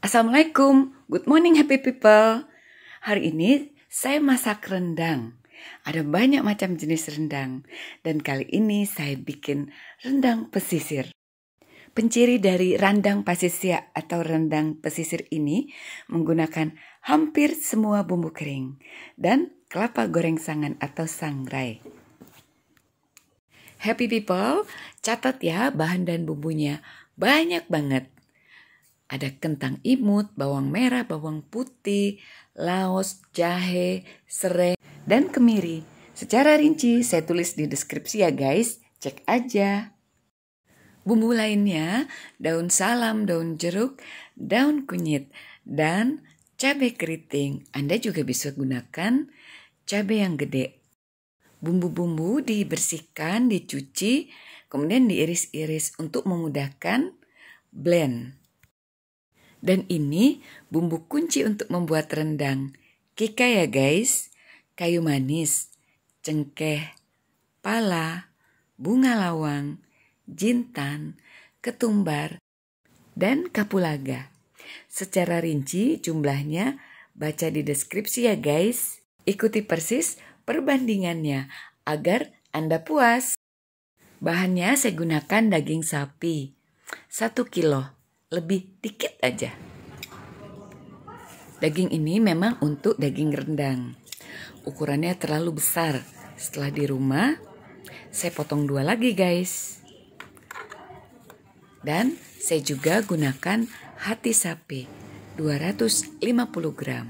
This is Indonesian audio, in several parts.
Assalamualaikum, good morning happy people. Hari ini saya masak rendang. Ada banyak macam jenis rendang dan kali ini saya bikin rendang pesisir. Penciri dari rendang pesisir atau rendang pesisir ini menggunakan hampir semua bumbu kering dan kelapa goreng sangan atau sangrai. Happy people, catat ya bahan dan bumbunya. Banyak banget. Ada kentang imut, bawang merah, bawang putih, laos, jahe, serai, dan kemiri. Secara rinci saya tulis di deskripsi ya guys, cek aja. Bumbu lainnya daun salam, daun jeruk, daun kunyit, dan cabai keriting. Anda juga bisa gunakan cabai yang gede. Bumbu-bumbu dibersihkan, dicuci, kemudian diiris-iris untuk memudahkan blend. Dan ini bumbu kunci untuk membuat rendang. Kika ya guys, kayu manis, cengkeh, pala, bunga lawang, jintan, ketumbar, dan kapulaga. Secara rinci jumlahnya baca di deskripsi ya guys. Ikuti persis perbandingannya agar Anda puas. Bahannya saya gunakan daging sapi 1 kilo, lebih dikit aja. Daging ini memang untuk daging rendang. Ukurannya terlalu besar. Setelah di rumah, saya potong dua lagi guys. Dan saya juga gunakan hati sapi 250 gram.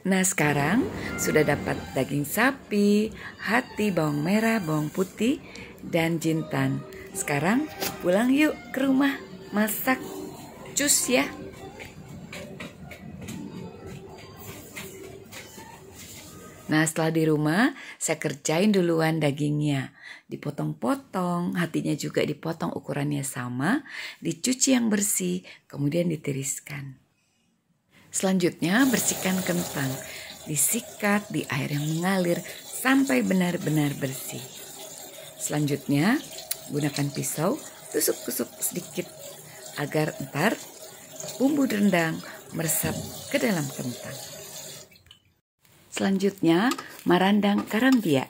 Nah sekarang sudah dapat daging sapi, hati, bawang merah, bawang putih, dan jintan. Sekarang pulang yuk ke rumah masak jus ya. Nah setelah di rumah saya kerjain duluan dagingnya Dipotong-potong, hatinya juga dipotong ukurannya sama Dicuci yang bersih, kemudian ditiriskan Selanjutnya bersihkan kentang Disikat di air yang mengalir sampai benar-benar bersih Selanjutnya, gunakan pisau tusuk-tusuk sedikit agar entar bumbu rendang meresap ke dalam kentang. Selanjutnya, marandang karambia.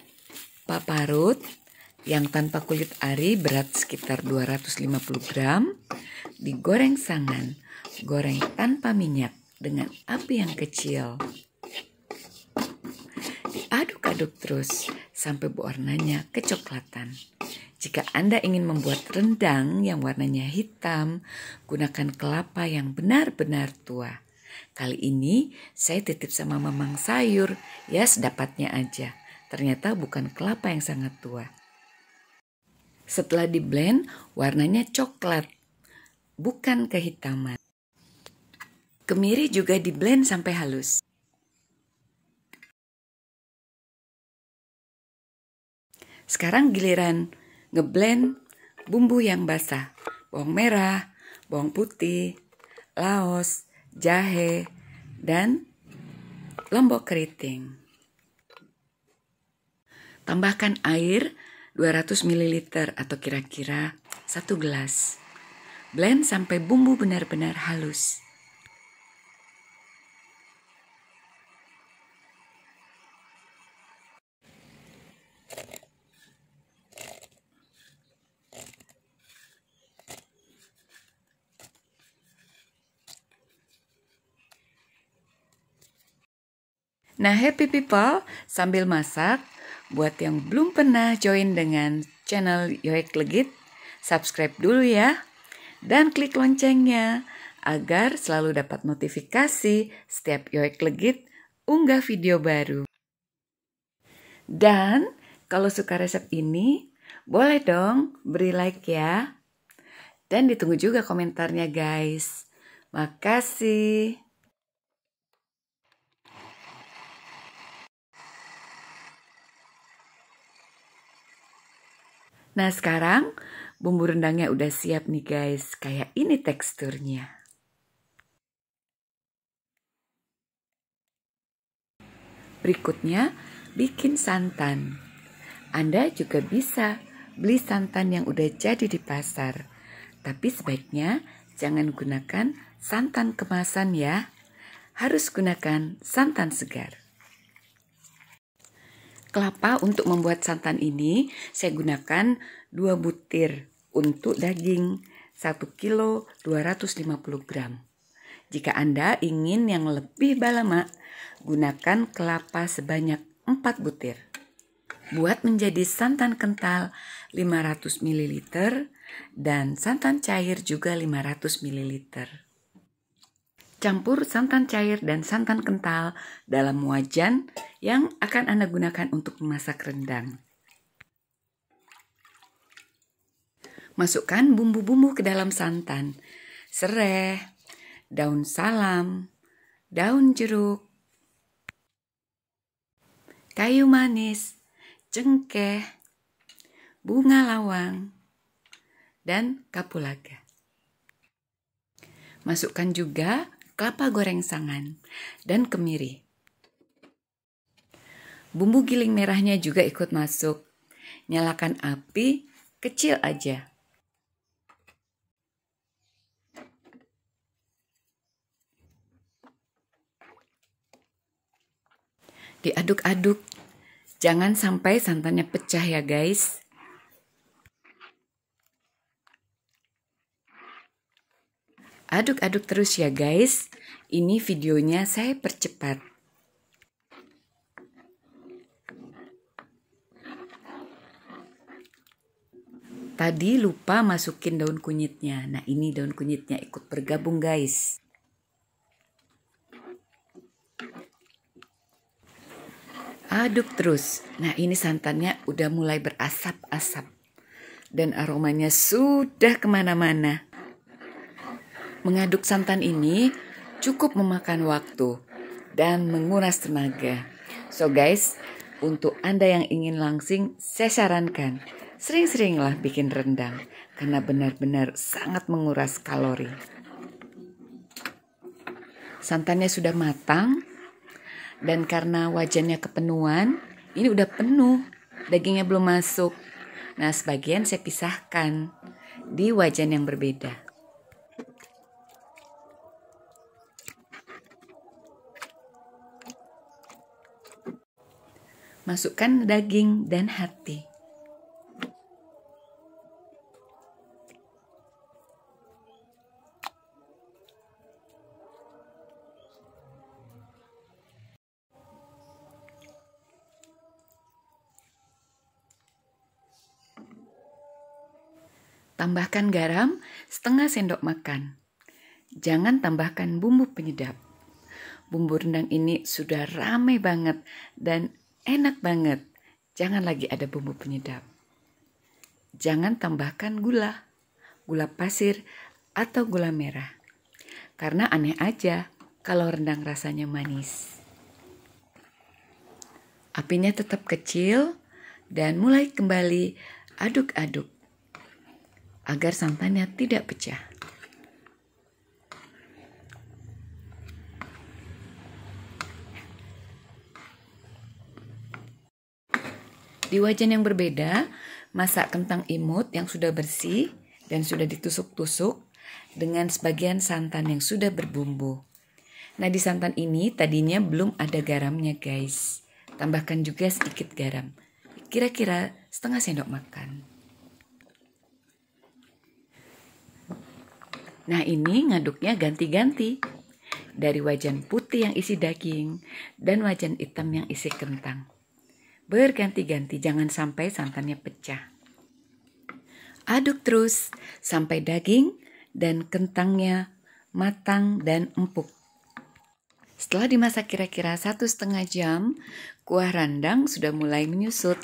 Paparut yang tanpa kulit ari berat sekitar 250 gram digoreng sangan, goreng tanpa minyak dengan api yang kecil. Diaduk-aduk terus sampai warnanya kecoklatan. Jika Anda ingin membuat rendang yang warnanya hitam, gunakan kelapa yang benar-benar tua. Kali ini saya titip sama mamang sayur, ya sedapatnya aja. Ternyata bukan kelapa yang sangat tua. Setelah di blend, warnanya coklat, bukan kehitaman. Kemiri juga di blend sampai halus. Sekarang giliran ngeblend bumbu yang basah. Bawang merah, bawang putih, laos, jahe, dan lombok keriting. Tambahkan air 200 ml atau kira-kira 1 gelas. Blend sampai bumbu benar-benar halus. Nah, happy people, sambil masak, buat yang belum pernah join dengan channel Yoek Legit, subscribe dulu ya. Dan klik loncengnya agar selalu dapat notifikasi setiap Yoek Legit unggah video baru. Dan kalau suka resep ini, boleh dong beri like ya. Dan ditunggu juga komentarnya guys. Makasih. Nah sekarang bumbu rendangnya udah siap nih guys. Kayak ini teksturnya. Berikutnya bikin santan. Anda juga bisa beli santan yang udah jadi di pasar. Tapi sebaiknya jangan gunakan santan kemasan ya. Harus gunakan santan segar kelapa untuk membuat santan ini saya gunakan 2 butir untuk daging 1 kilo 250 gram. Jika Anda ingin yang lebih balama, gunakan kelapa sebanyak 4 butir. Buat menjadi santan kental 500 ml dan santan cair juga 500 ml. Campur santan cair dan santan kental dalam wajan yang akan Anda gunakan untuk memasak rendang. Masukkan bumbu-bumbu ke dalam santan. Serai, daun salam, daun jeruk, kayu manis, cengkeh, bunga lawang, dan kapulaga. Masukkan juga kelapa goreng sangan, dan kemiri. Bumbu giling merahnya juga ikut masuk. Nyalakan api kecil aja. diaduk-aduk. Jangan sampai santannya pecah ya guys. Aduk-aduk terus ya guys. Ini videonya saya percepat. Tadi lupa masukin daun kunyitnya. Nah ini daun kunyitnya ikut bergabung guys. Aduk terus. Nah ini santannya udah mulai berasap-asap. Dan aromanya sudah kemana-mana. Mengaduk santan ini cukup memakan waktu dan menguras tenaga. So guys, untuk Anda yang ingin langsing, saya sarankan sering-seringlah bikin rendang karena benar-benar sangat menguras kalori. Santannya sudah matang dan karena wajannya kepenuhan, ini udah penuh, dagingnya belum masuk. Nah, sebagian saya pisahkan di wajan yang berbeda. Masukkan daging dan hati. Tambahkan garam setengah sendok makan. Jangan tambahkan bumbu penyedap. Bumbu rendang ini sudah ramai banget dan Enak banget. Jangan lagi ada bumbu penyedap. Jangan tambahkan gula, gula pasir, atau gula merah. Karena aneh aja kalau rendang rasanya manis. Apinya tetap kecil dan mulai kembali aduk-aduk agar santannya tidak pecah. Di wajan yang berbeda, masak kentang imut yang sudah bersih dan sudah ditusuk-tusuk dengan sebagian santan yang sudah berbumbu. Nah, di santan ini tadinya belum ada garamnya, guys. Tambahkan juga sedikit garam. Kira-kira setengah sendok makan. Nah, ini ngaduknya ganti-ganti. Dari wajan putih yang isi daging dan wajan hitam yang isi kentang. Berganti-ganti, jangan sampai santannya pecah. Aduk terus sampai daging dan kentangnya matang dan empuk. Setelah dimasak kira-kira satu setengah jam, kuah randang sudah mulai menyusut.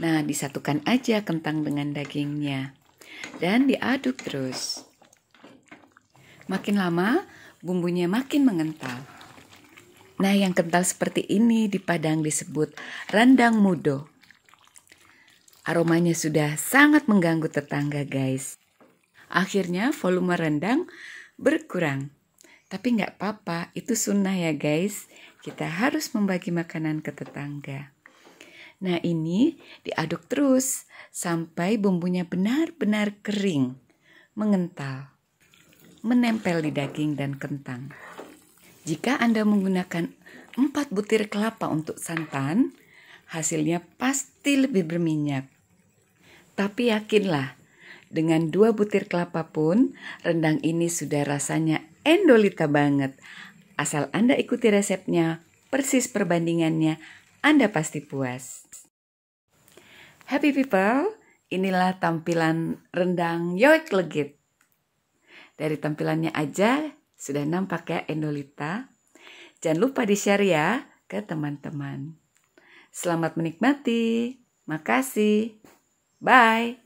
Nah, disatukan aja kentang dengan dagingnya dan diaduk terus. Makin lama, bumbunya makin mengental. Nah, yang kental seperti ini di Padang disebut rendang mudo. Aromanya sudah sangat mengganggu tetangga, guys. Akhirnya volume rendang berkurang. Tapi nggak apa-apa, itu sunnah ya guys. Kita harus membagi makanan ke tetangga. Nah ini diaduk terus sampai bumbunya benar-benar kering, mengental, menempel di daging dan kentang. Jika Anda menggunakan 4 butir kelapa untuk santan, hasilnya pasti lebih berminyak. Tapi yakinlah, dengan dua butir kelapa pun, rendang ini sudah rasanya endolita banget. Asal Anda ikuti resepnya, persis perbandingannya, Anda pasti puas. Happy people, inilah tampilan rendang yoik legit. Dari tampilannya aja sudah nampak ya endolita? Jangan lupa di-share ya ke teman-teman. Selamat menikmati. Makasih. Bye.